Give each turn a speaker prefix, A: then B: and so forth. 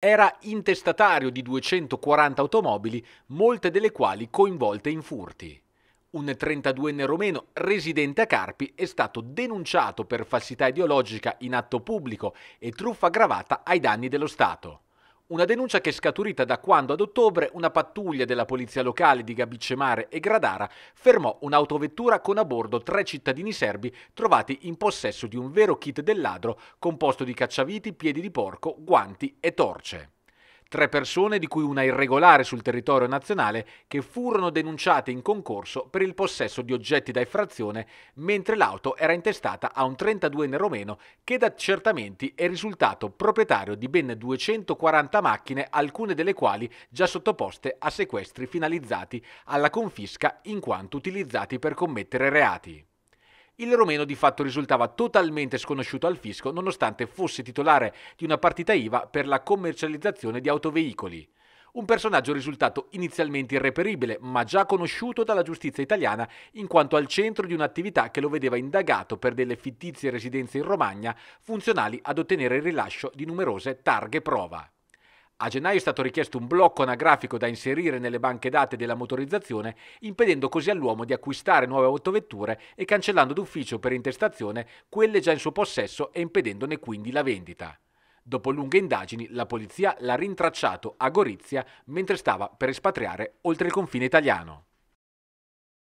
A: Era intestatario di 240 automobili, molte delle quali coinvolte in furti. Un 32enne romeno residente a Carpi è stato denunciato per falsità ideologica in atto pubblico e truffa aggravata ai danni dello Stato. Una denuncia che è scaturita da quando ad ottobre una pattuglia della polizia locale di Gabicemare e Gradara fermò un'autovettura con a bordo tre cittadini serbi trovati in possesso di un vero kit del ladro composto di cacciaviti, piedi di porco, guanti e torce tre persone di cui una irregolare sul territorio nazionale che furono denunciate in concorso per il possesso di oggetti da effrazione mentre l'auto era intestata a un 32enne romeno che da accertamenti è risultato proprietario di ben 240 macchine, alcune delle quali già sottoposte a sequestri finalizzati alla confisca in quanto utilizzati per commettere reati il romeno di fatto risultava totalmente sconosciuto al fisco nonostante fosse titolare di una partita IVA per la commercializzazione di autoveicoli. Un personaggio risultato inizialmente irreperibile, ma già conosciuto dalla giustizia italiana in quanto al centro di un'attività che lo vedeva indagato per delle fittizie residenze in Romagna, funzionali ad ottenere il rilascio di numerose targhe prova. A gennaio è stato richiesto un blocco anagrafico da inserire nelle banche date della motorizzazione, impedendo così all'uomo di acquistare nuove autovetture e cancellando d'ufficio per intestazione quelle già in suo possesso e impedendone quindi la vendita. Dopo lunghe indagini, la polizia l'ha rintracciato a Gorizia mentre stava per espatriare oltre il confine italiano.